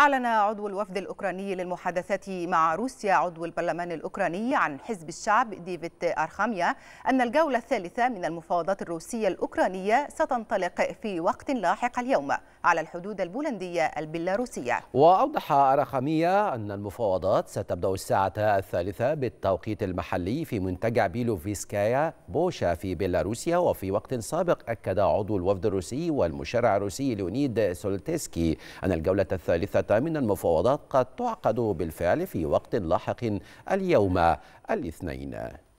أعلن عضو الوفد الأوكراني للمحادثات مع روسيا عضو البرلمان الأوكراني عن حزب الشعب ديفيد أرخاميا أن الجولة الثالثة من المفاوضات الروسية الأوكرانية ستنطلق في وقت لاحق اليوم على الحدود البولندية البيلاروسية وأوضح أرخاميا أن المفاوضات ستبدأ الساعة الثالثة بالتوقيت المحلي في منتجع بيلوفيسكايا بوشا في بيلاروسيا وفي وقت سابق أكد عضو الوفد الروسي والمشرع الروسي ليونيد سولتيسكي أن الجولة الثالثة من المفاوضات قد تعقد بالفعل في وقت لاحق اليوم الاثنين